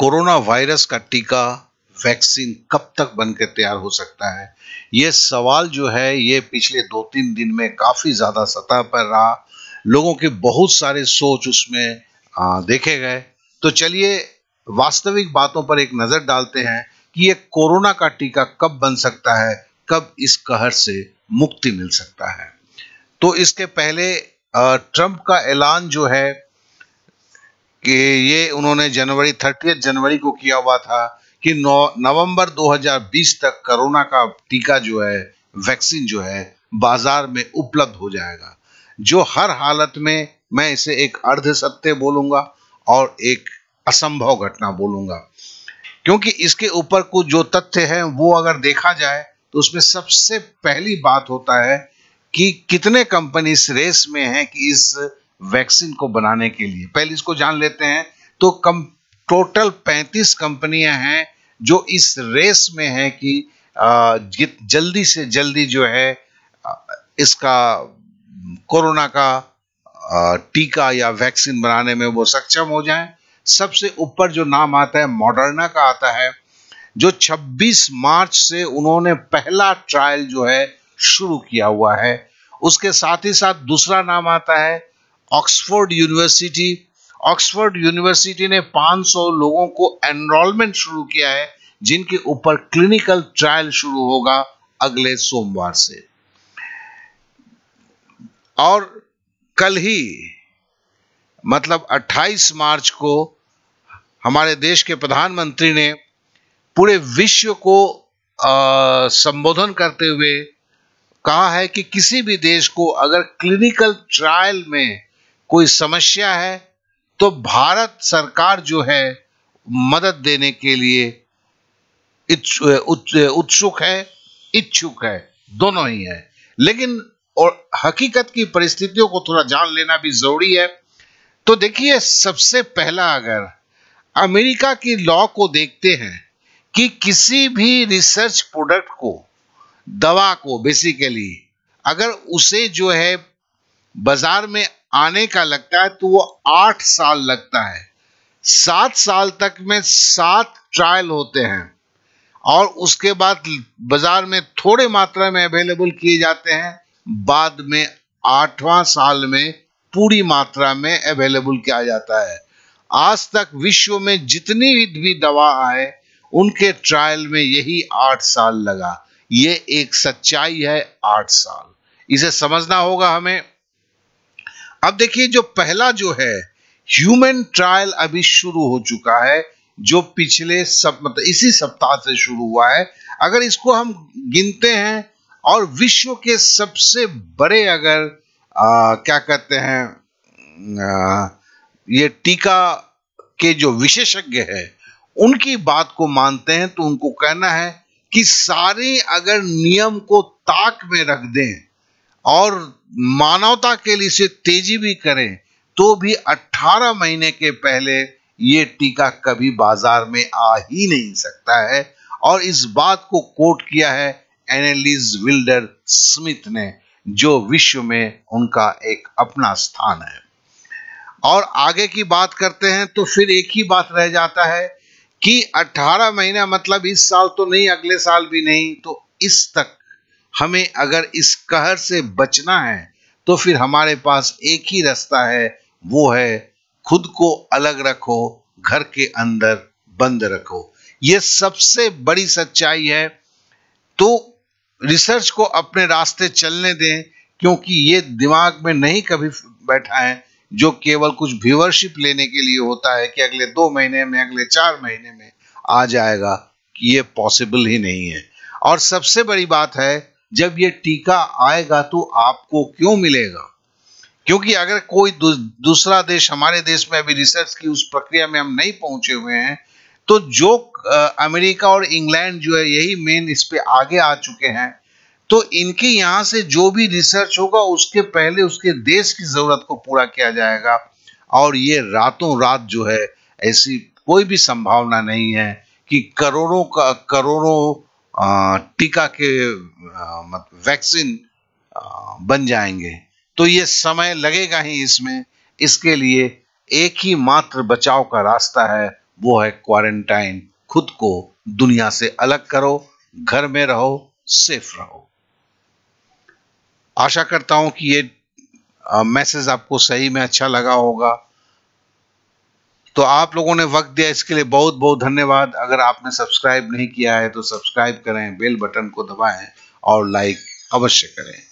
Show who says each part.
Speaker 1: corona virus का टीका vaccine कब तक बनकर तैयार हो सकता है ये सवाल जो है ये पिछले दो तीन दिन में काफ़ी ज़्यादा सतह पर रहा लोगों के बहुत सारे सोच उसमें आ, देखे गए तो चलिए वास्तविक बातों पर एक नज़र डालते हैं कि ये कोरोना का टीका कब बन सकता है कब इस कहर से मुक्ति मिल सकता है तो इसके पहले ट्रंप का ऐलान जो है कि ये उन्होंने जनवरी थर्टी जनवरी को किया हुआ था कि नवंबर 2020 तक कोरोना का टीका जो है वैक्सीन जो है बाजार में उपलब्ध हो जाएगा जो हर हालत में मैं इसे एक अर्ध सत्य बोलूंगा और एक असंभव घटना बोलूंगा क्योंकि इसके ऊपर कुछ जो तथ्य हैं वो अगर देखा जाए तो उसमें सबसे पहली बात होता है कि कितने कंपनी इस रेस में हैं कि इस वैक्सीन को बनाने के लिए पहले इसको जान लेते हैं तो कम टोटल 35 कंपनियां हैं जो इस रेस में है कि जल्दी से जल्दी जो है इसका कोरोना का टीका या वैक्सीन बनाने में वो सक्षम हो जाएं सबसे ऊपर जो नाम आता है मॉडर्ना का आता है जो 26 मार्च से उन्होंने पहला ट्रायल जो है शुरू किया हुआ है उसके साथ ही साथ दूसरा नाम आता है ऑक्सफोर्ड यूनिवर्सिटी ऑक्सफोर्ड यूनिवर्सिटी ने 500 लोगों को एनरोलमेंट शुरू किया है जिनके ऊपर क्लिनिकल ट्रायल शुरू होगा अगले सोमवार से और कल ही मतलब 28 मार्च को हमारे देश के प्रधानमंत्री ने पूरे विश्व को आ, संबोधन करते हुए कहा है कि किसी भी देश को अगर क्लिनिकल ट्रायल में कोई समस्या है तो भारत सरकार जो है मदद देने के लिए उत्सुक है इच्छुक है दोनों ही है लेकिन और हकीकत की परिस्थितियों को थोड़ा जान लेना भी जरूरी है तो देखिए सबसे पहला अगर अमेरिका की लॉ को देखते हैं कि किसी भी रिसर्च प्रोडक्ट को दवा को बेसिकली अगर उसे जो है बाजार में आने का लगता है तो वो आठ साल लगता है सात साल तक में सात ट्रायल होते हैं और उसके बाद बाजार में थोड़े मात्रा में अवेलेबल किए जाते हैं बाद में आठवां साल में पूरी मात्रा में अवेलेबल किया जाता है आज तक विश्व में जितनी भी दवा आए उनके ट्रायल में यही आठ साल लगा ये एक सच्चाई है आठ साल इसे समझना होगा हमें अब देखिए जो पहला जो है ह्यूमन ट्रायल अभी शुरू हो चुका है जो पिछले सप, मतलब इसी सप्ताह से शुरू हुआ है अगर इसको हम गिनते हैं और विश्व के सबसे बड़े अगर आ, क्या कहते हैं आ, ये टीका के जो विशेषज्ञ है उनकी बात को मानते हैं तो उनको कहना है कि सारे अगर नियम को ताक में रख दें और मानवता के लिए से तेजी भी करें तो भी 18 महीने के पहले ये टीका कभी बाजार में आ ही नहीं सकता है और इस बात को कोट किया है एनेलिस विल्डर स्मिथ ने जो विश्व में उनका एक अपना स्थान है और आगे की बात करते हैं तो फिर एक ही बात रह जाता है कि 18 महीना मतलब इस साल तो नहीं अगले साल भी नहीं तो इस तक हमें अगर इस कहर से बचना है तो फिर हमारे पास एक ही रास्ता है वो है खुद को अलग रखो घर के अंदर बंद रखो ये सबसे बड़ी सच्चाई है तो रिसर्च को अपने रास्ते चलने दें क्योंकि ये दिमाग में नहीं कभी बैठा है जो केवल कुछ व्यूवरशिप लेने के लिए होता है कि अगले दो महीने में अगले चार महीने में आ जाएगा ये पॉसिबल ही नहीं है और सबसे बड़ी बात है जब ये टीका आएगा तो आपको क्यों मिलेगा क्योंकि अगर कोई दूसरा दूसरा देश हमारे देश में अभी रिसर्च की उस प्रक्रिया में हम नहीं पहुंचे हुए हैं तो जो अमेरिका और इंग्लैंड जो है यही मेन इस पे आगे आ चुके हैं तो इनके यहाँ से जो भी रिसर्च होगा उसके पहले उसके देश की ज़रूरत को पूरा किया जाएगा और ये रातों रात जो है ऐसी कोई भी संभावना नहीं है कि करोड़ों का करोड़ों टीका के मतलब वैक्सीन बन जाएंगे तो ये समय लगेगा ही इसमें इसके लिए एक ही मात्र बचाव का रास्ता है वो है क्वारंटाइन खुद को दुनिया से अलग करो घर में रहो सेफ रहो आशा करता हूं कि ये मैसेज आपको सही में अच्छा लगा होगा तो आप लोगों ने वक्त दिया इसके लिए बहुत बहुत धन्यवाद अगर आपने सब्सक्राइब नहीं किया है तो सब्सक्राइब करें बेल बटन को दबाएं और लाइक अवश्य करें